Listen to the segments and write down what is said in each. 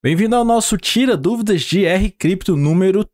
Bem-vindo ao nosso Tira Dúvidas de R Cripto número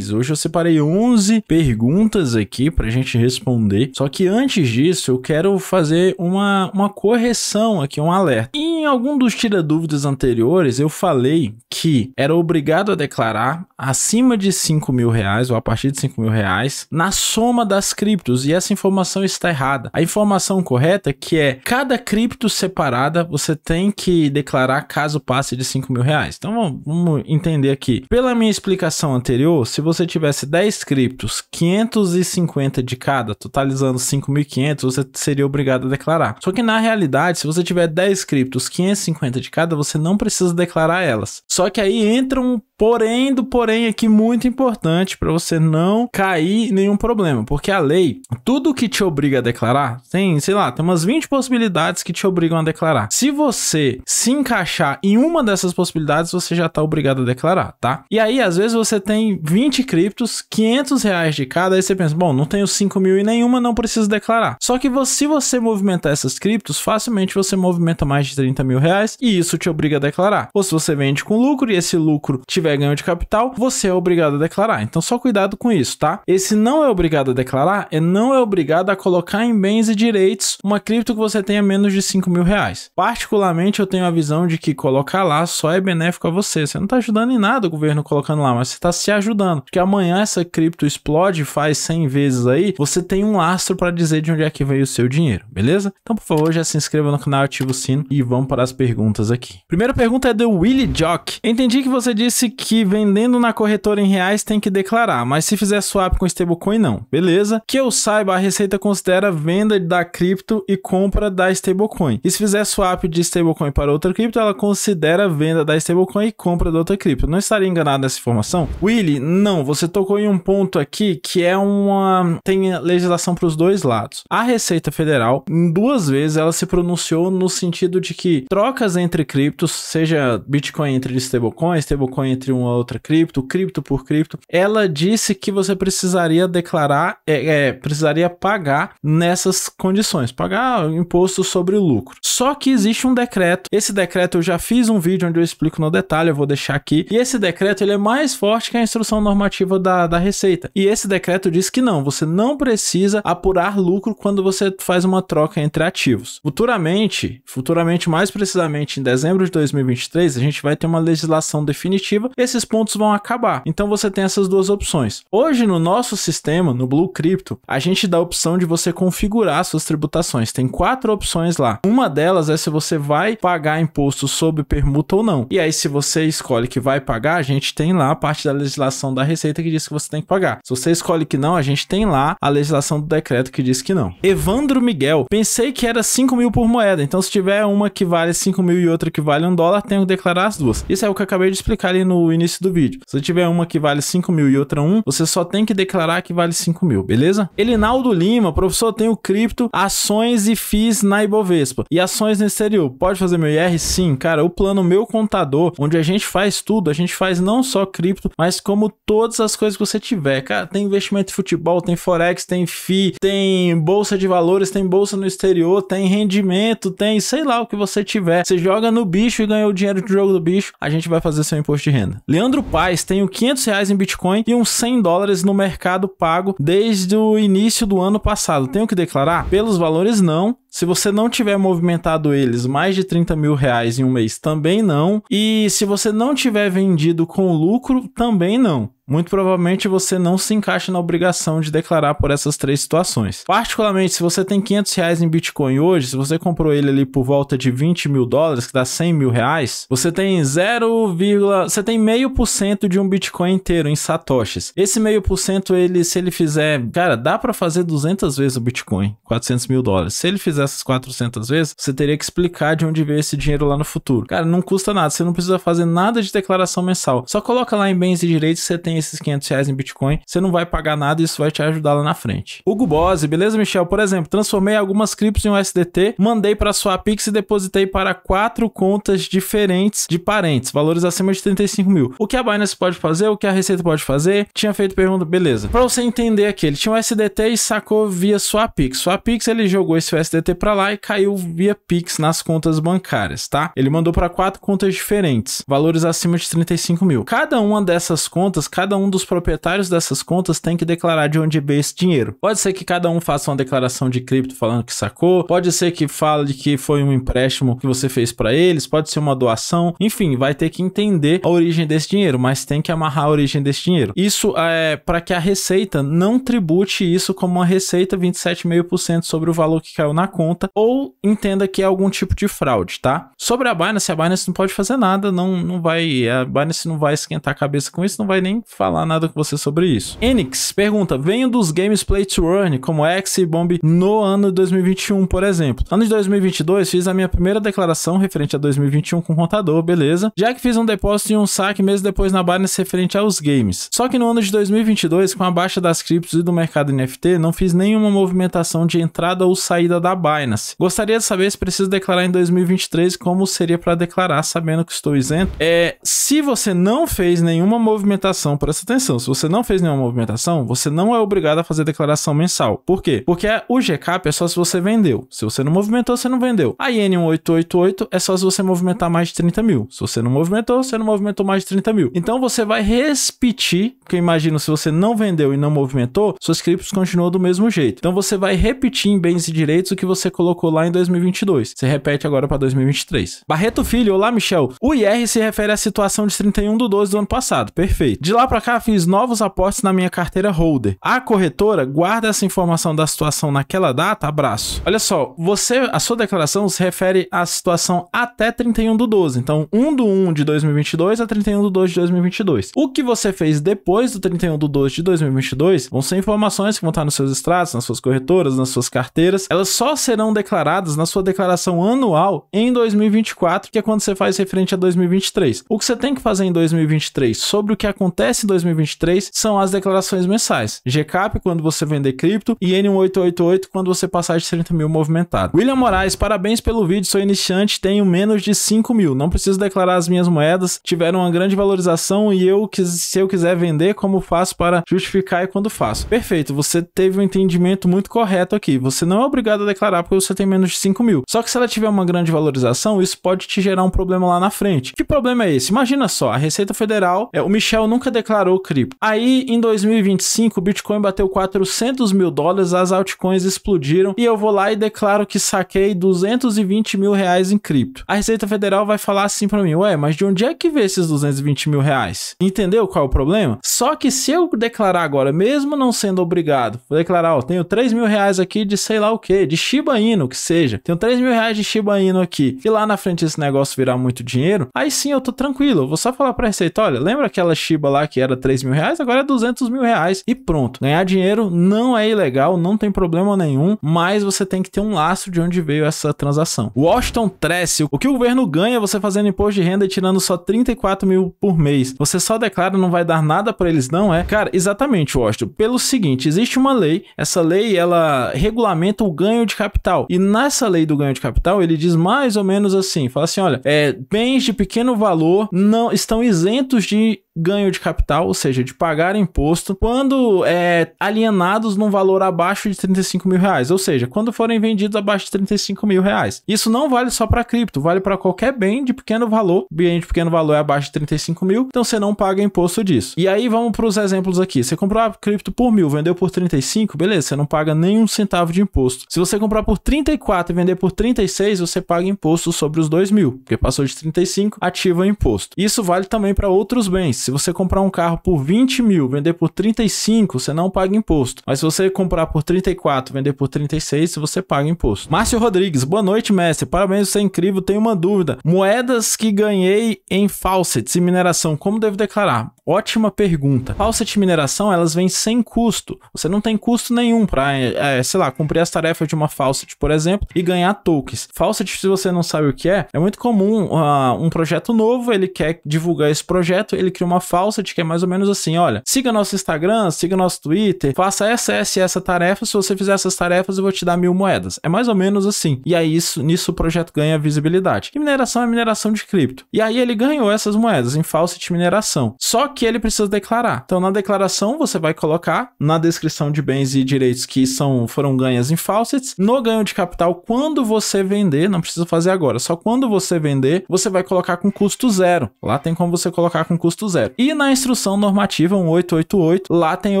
Hoje eu separei 11 perguntas aqui para a gente responder. Só que antes disso, eu quero fazer uma, uma correção aqui, um alerta. Em algum dos tira-dúvidas anteriores, eu falei que era obrigado a declarar acima de 5 mil reais ou a partir de 5 mil reais na soma das criptos. E essa informação está errada. A informação correta é que é cada cripto separada, você tem que declarar caso passe de 5 mil reais. Então vamos entender aqui. Pela minha explicação anterior, se você tivesse 10 criptos, 550 de cada, totalizando 5.500, você seria obrigado a declarar. Só que na realidade, se você tiver 10 criptos, 550 de cada, você não precisa declarar elas. Só que aí entra um Porém, do porém aqui muito importante para você não cair em nenhum problema, porque a lei, tudo que te obriga a declarar, tem, sei lá, tem umas 20 possibilidades que te obrigam a declarar. Se você se encaixar em uma dessas possibilidades, você já tá obrigado a declarar, tá? E aí, às vezes, você tem 20 criptos, 500 reais de cada, aí você pensa, bom, não tenho 5 mil e nenhuma, não preciso declarar. Só que você, se você movimentar essas criptos, facilmente você movimenta mais de 30 mil reais e isso te obriga a declarar. Ou se você vende com lucro e esse lucro tiver tiver ganho de capital, você é obrigado a declarar. Então só cuidado com isso, tá? Esse não é obrigado a declarar é não é obrigado a colocar em bens e direitos uma cripto que você tenha menos de 5 mil reais. Particularmente, eu tenho a visão de que colocar lá só é benéfico a você. Você não está ajudando em nada o governo colocando lá, mas você está se ajudando. Porque amanhã essa cripto explode, faz 100 vezes aí, você tem um lastro para dizer de onde é que veio o seu dinheiro, beleza? Então, por favor, já se inscreva no canal, ativa o sino e vamos para as perguntas aqui. Primeira pergunta é do Willy Jock. Entendi que você disse que vendendo na corretora em reais tem que declarar, mas se fizer swap com stablecoin, não. Beleza? Que eu saiba, a Receita considera venda da cripto e compra da stablecoin. E se fizer swap de stablecoin para outra cripto, ela considera venda da stablecoin e compra da outra cripto. Não estaria enganado nessa informação? Willy, não, você tocou em um ponto aqui que é uma. tem legislação para os dois lados. A Receita Federal, duas vezes, ela se pronunciou no sentido de que trocas entre criptos, seja Bitcoin entre stablecoin, stablecoin entre entre uma outra cripto, cripto por cripto, ela disse que você precisaria declarar, é, é, precisaria pagar nessas condições, pagar imposto sobre o lucro. Só que existe um decreto. Esse decreto eu já fiz um vídeo onde eu explico no detalhe, eu vou deixar aqui. E esse decreto ele é mais forte que a instrução normativa da, da Receita. E esse decreto diz que não, você não precisa apurar lucro quando você faz uma troca entre ativos. Futuramente, futuramente mais precisamente em dezembro de 2023, a gente vai ter uma legislação definitiva esses pontos vão acabar. Então você tem essas duas opções. Hoje no nosso sistema, no Blue Crypto, a gente dá a opção de você configurar suas tributações. Tem quatro opções lá. Uma delas é se você vai pagar imposto sobre permuta ou não. E aí se você escolhe que vai pagar, a gente tem lá a parte da legislação da Receita que diz que você tem que pagar. Se você escolhe que não, a gente tem lá a legislação do decreto que diz que não. Evandro Miguel, pensei que era 5 mil por moeda, então se tiver uma que vale 5 mil e outra que vale um dólar, tenho que declarar as duas. Isso é o que eu acabei de explicar ali no início do vídeo. Se tiver uma que vale 5 mil e outra 1, um, você só tem que declarar que vale 5 mil, beleza? Elinaldo Lima, professor, tenho cripto, ações e FIIs na Ibovespa. E ações no exterior, pode fazer meu IR? Sim, cara, o plano Meu Contador, onde a gente faz tudo, a gente faz não só cripto, mas como todas as coisas que você tiver. Cara, tem investimento em futebol, tem forex, tem FII, tem bolsa de valores, tem bolsa no exterior, tem rendimento, tem sei lá o que você tiver. Você joga no bicho e ganhou o dinheiro do jogo do bicho, a gente vai fazer seu imposto de renda. Leandro Paes tem 500 reais em Bitcoin e uns 100 dólares no mercado pago desde o início do ano passado. Tenho que declarar? Pelos valores, não. Se você não tiver movimentado eles mais de 30 mil reais em um mês, também não. E se você não tiver vendido com lucro, também não muito provavelmente você não se encaixa na obrigação de declarar por essas três situações. Particularmente, se você tem 500 reais em Bitcoin hoje, se você comprou ele ali por volta de 20 mil dólares, que dá 100 mil reais, você tem 0, você tem meio por cento de um Bitcoin inteiro em satoshis. Esse meio por cento, ele, se ele fizer, cara, dá para fazer 200 vezes o Bitcoin, 400 mil dólares. Se ele fizer essas 400 vezes, você teria que explicar de onde veio esse dinheiro lá no futuro. Cara, não custa nada, você não precisa fazer nada de declaração mensal. Só coloca lá em bens e direitos que você tem esses 500 reais em Bitcoin, você não vai pagar nada e isso vai te ajudar lá na frente. Hugo Bose, beleza, Michel? Por exemplo, transformei algumas criptos em um SDT, mandei para pix e depositei para quatro contas diferentes de parentes, valores acima de 35 mil. O que a Binance pode fazer? O que a Receita pode fazer? Tinha feito pergunta, beleza. Para você entender aqui, ele tinha um SDT e sacou via sua pix, sua pix, ele jogou esse SDT para lá e caiu via Pix nas contas bancárias, tá? Ele mandou para quatro contas diferentes, valores acima de 35 mil. Cada uma dessas contas, cada cada um dos proprietários dessas contas tem que declarar de onde veio esse dinheiro. Pode ser que cada um faça uma declaração de cripto falando que sacou, pode ser que fale que foi um empréstimo que você fez para eles, pode ser uma doação, enfim, vai ter que entender a origem desse dinheiro, mas tem que amarrar a origem desse dinheiro. Isso é para que a receita não tribute isso como uma receita 27,5% sobre o valor que caiu na conta ou entenda que é algum tipo de fraude, tá? Sobre a Binance, a Binance não pode fazer nada, não, não vai, a Binance não vai esquentar a cabeça com isso, não vai nem falar nada com você sobre isso. Enix pergunta: venho dos games Play to Earn, como X e Bomb no ano de 2021, por exemplo. Ano de 2022, fiz a minha primeira declaração referente a 2021 com contador, beleza? Já que fiz um depósito e um saque meses depois na Binance referente aos games. Só que no ano de 2022, com a baixa das criptos e do mercado NFT, não fiz nenhuma movimentação de entrada ou saída da Binance. Gostaria de saber se preciso declarar em 2023 como seria para declarar, sabendo que estou isento. É, se você não fez nenhuma movimentação presta atenção, se você não fez nenhuma movimentação, você não é obrigado a fazer declaração mensal. Por quê? Porque o GCAP é só se você vendeu. Se você não movimentou, você não vendeu. A IN 1888 é só se você movimentar mais de 30 mil. Se você não movimentou, você não movimentou mais de 30 mil. Então você vai repetir porque imagino, se você não vendeu e não movimentou, suas criptos continuam do mesmo jeito. Então você vai repetir em bens e direitos o que você colocou lá em 2022. Você repete agora para 2023. Barreto Filho, olá Michel. O IR se refere à situação de 31 do 12 do ano passado. Perfeito. De lá para cá fiz novos aportes na minha carteira holder. A corretora guarda essa informação da situação naquela data. Abraço. Olha só, você, a sua declaração se refere à situação até 31 do 12. Então 1 do 1 de 2022 a 31 do 12 de 2022. O que você fez depois depois do 31 de 12 de 2022 vão ser informações que vão estar nos seus extratos, nas suas corretoras, nas suas carteiras. Elas só serão declaradas na sua declaração anual em 2024, que é quando você faz referente a 2023. O que você tem que fazer em 2023 sobre o que acontece em 2023 são as declarações mensais. GCAP quando você vender cripto e N1888 quando você passar de 30 mil movimentado. William Moraes, parabéns pelo vídeo, sou iniciante, tenho menos de 5 mil, não preciso declarar as minhas moedas, tiveram uma grande valorização e eu, se eu quiser vender, como faço para justificar e quando faço. Perfeito, você teve um entendimento muito correto aqui. Você não é obrigado a declarar porque você tem menos de 5 mil. Só que se ela tiver uma grande valorização, isso pode te gerar um problema lá na frente. Que problema é esse? Imagina só, a Receita Federal, é, o Michel nunca declarou cripto. Aí, em 2025, o Bitcoin bateu 400 mil dólares, as altcoins explodiram e eu vou lá e declaro que saquei 220 mil reais em cripto. A Receita Federal vai falar assim para mim, ué, mas de onde é que vê esses 220 mil reais? Entendeu qual é o problema? Só que se eu declarar agora, mesmo não sendo obrigado, vou declarar, ó, tenho 3 mil reais aqui de sei lá o que, de Shiba Inu, que seja. Tenho 3 mil reais de Shiba Inu aqui. E lá na frente esse negócio virar muito dinheiro, aí sim eu tô tranquilo. Eu vou só falar pra Receita, olha, lembra aquela Shiba lá que era 3 mil reais? Agora é 200 mil reais. E pronto. Ganhar dinheiro não é ilegal, não tem problema nenhum, mas você tem que ter um laço de onde veio essa transação. Washington Tress, o que o governo ganha você fazendo imposto de renda e tirando só 34 mil por mês? Você só declara, não vai dar nada pra para eles não é? Cara, exatamente, Washington. Pelo seguinte, existe uma lei, essa lei ela regulamenta o ganho de capital. E nessa lei do ganho de capital, ele diz mais ou menos assim, fala assim, olha, é, bens de pequeno valor não estão isentos de ganho de capital, ou seja, de pagar imposto, quando é, alienados num valor abaixo de 35 mil reais, ou seja, quando forem vendidos abaixo de 35 mil reais. Isso não vale só para cripto, vale para qualquer bem de pequeno valor. Bem de pequeno valor é abaixo de 35 mil, então você não paga imposto disso. E aí vamos para os exemplos aqui. Você comprou a cripto por mil, vendeu por 35, beleza, você não paga nenhum centavo de imposto. Se você comprar por 34 e vender por 36, você paga imposto sobre os 2 mil, porque passou de 35, ativa o imposto. Isso vale também para outros bens. Se você comprar um carro por 20 mil, vender por 35, você não paga imposto. Mas se você comprar por 34, vender por 36, você paga imposto. Márcio Rodrigues, boa noite, mestre. Parabéns, você é incrível. Tenho uma dúvida. Moedas que ganhei em falsetes e mineração, como devo declarar? Ótima pergunta. Alças de mineração, elas vêm sem custo. Você não tem custo nenhum para, é, é, sei lá, cumprir as tarefas de uma faucet, por exemplo, e ganhar tokens. Faucet, se você não sabe o que é, é muito comum uh, um projeto novo, ele quer divulgar esse projeto, ele cria uma faucet que é mais ou menos assim, olha, siga nosso Instagram, siga nosso Twitter, faça essa, essa e essa tarefa, se você fizer essas tarefas eu vou te dar mil moedas. É mais ou menos assim. E aí isso, nisso o projeto ganha visibilidade. E mineração é mineração de cripto. E aí ele ganhou essas moedas em faucet mineração. Só que ele precisa declarar. Então, na declaração, você vai colocar na descrição de bens e direitos que são, foram ganhas em faucets, no ganho de capital, quando você vender, não precisa fazer agora, só quando você vender, você vai colocar com custo zero. Lá tem como você colocar com custo zero. E na instrução normativa 1888, lá tem a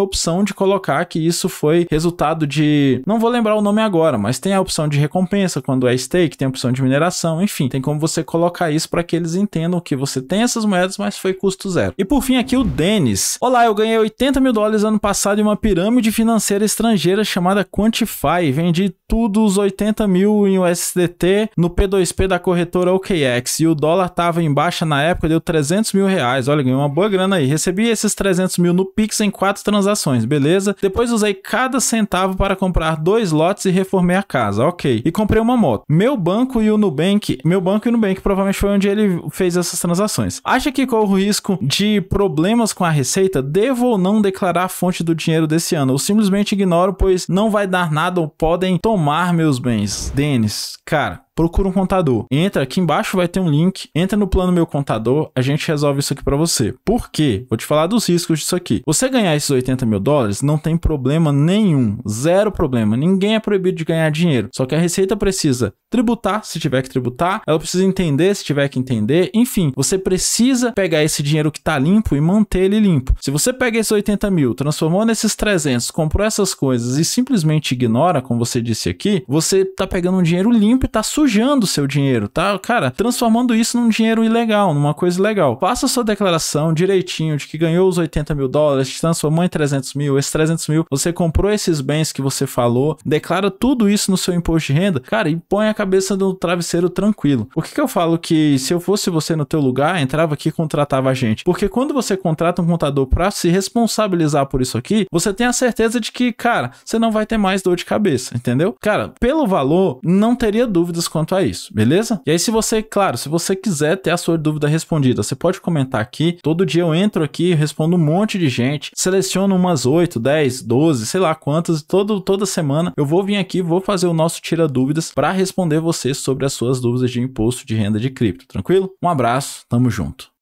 opção de colocar que isso foi resultado de. Não vou lembrar o nome agora, mas tem a opção de recompensa quando é stake, tem a opção de mineração, enfim, tem como você colocar isso para que eles entendam que você tem essas moedas, mas foi custo zero. E por fim, aqui aqui o Denis. Olá, eu ganhei 80 mil dólares ano passado em uma pirâmide financeira estrangeira chamada Quantify. Vendi tudo os 80 mil em USDT no P2P da corretora OKX e o dólar tava em baixa na época, deu 300 mil reais. Olha, ganhei uma boa grana aí. Recebi esses 300 mil no Pix em quatro transações, beleza? Depois usei cada centavo para comprar dois lotes e reformei a casa, ok. E comprei uma moto. Meu banco e o Nubank, meu banco e o Nubank provavelmente foi onde ele fez essas transações. Acha que corre o risco de problemas problemas com a Receita, devo ou não declarar a fonte do dinheiro desse ano, ou simplesmente ignoro, pois não vai dar nada ou podem tomar meus bens. Denis, cara, procura um contador. Entra aqui embaixo, vai ter um link. Entra no plano meu contador, a gente resolve isso aqui para você. Por quê? Vou te falar dos riscos disso aqui. Você ganhar esses 80 mil dólares não tem problema nenhum, zero problema. Ninguém é proibido de ganhar dinheiro. Só que a Receita precisa tributar se tiver que tributar, ela precisa entender se tiver que entender. Enfim, você precisa pegar esse dinheiro que está limpo e manter ele limpo. Se você pega esses 80 mil, transformou nesses 300, comprou essas coisas e simplesmente ignora, como você disse aqui, você está pegando um dinheiro limpo e está sujo sujando seu dinheiro, tá? Cara, transformando isso num dinheiro ilegal, numa coisa legal. Faça sua declaração direitinho de que ganhou os 80 mil dólares, te transformou em 300 mil, esses 300 mil, você comprou esses bens que você falou, declara tudo isso no seu imposto de renda, cara, e põe a cabeça no travesseiro tranquilo. O que, que eu falo que se eu fosse você no teu lugar, entrava aqui e contratava a gente? Porque quando você contrata um contador para se responsabilizar por isso aqui, você tem a certeza de que, cara, você não vai ter mais dor de cabeça, entendeu? Cara, pelo valor, não teria dúvidas quanto a isso, beleza? E aí se você, claro, se você quiser ter a sua dúvida respondida, você pode comentar aqui. Todo dia eu entro aqui, respondo um monte de gente, seleciono umas 8, 10, 12, sei lá quantas, todo, toda semana eu vou vir aqui, vou fazer o nosso tira dúvidas para responder você sobre as suas dúvidas de imposto de renda de cripto, tranquilo? Um abraço, tamo junto.